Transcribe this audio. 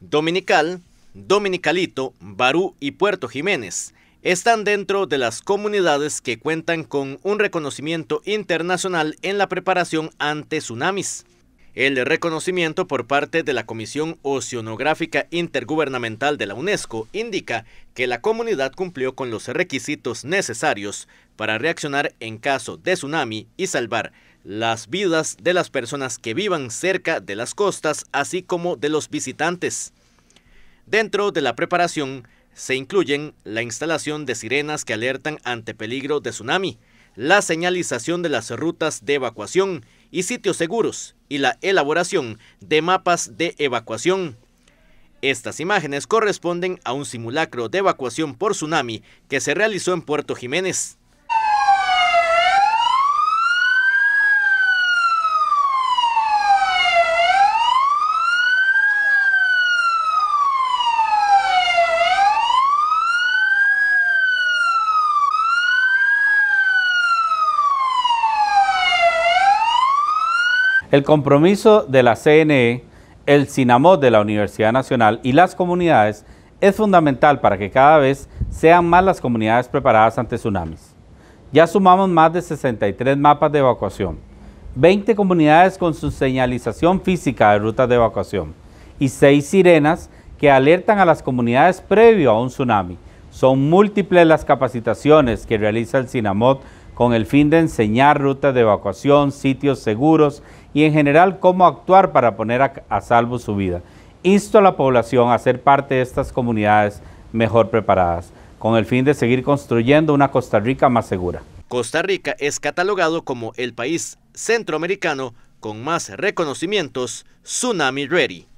Dominical, Dominicalito, Barú y Puerto Jiménez están dentro de las comunidades que cuentan con un reconocimiento internacional en la preparación ante tsunamis. El reconocimiento por parte de la Comisión Oceanográfica Intergubernamental de la UNESCO indica que la comunidad cumplió con los requisitos necesarios para reaccionar en caso de tsunami y salvar las vidas de las personas que vivan cerca de las costas, así como de los visitantes. Dentro de la preparación se incluyen la instalación de sirenas que alertan ante peligro de tsunami, la señalización de las rutas de evacuación y sitios seguros y la elaboración de mapas de evacuación. Estas imágenes corresponden a un simulacro de evacuación por tsunami que se realizó en Puerto Jiménez. El compromiso de la CNE, el CINAMOD de la Universidad Nacional y las comunidades es fundamental para que cada vez sean más las comunidades preparadas ante tsunamis. Ya sumamos más de 63 mapas de evacuación, 20 comunidades con su señalización física de rutas de evacuación y 6 sirenas que alertan a las comunidades previo a un tsunami. Son múltiples las capacitaciones que realiza el CINAMOD con el fin de enseñar rutas de evacuación, sitios seguros y en general cómo actuar para poner a, salvo su vida. Insto a la población a ser parte de estas comunidades mejor preparadas, con el fin de seguir construyendo una Costa Rica más segura. Costa Rica es catalogado como el país centroamericano con más reconocimientos Tsunami Ready.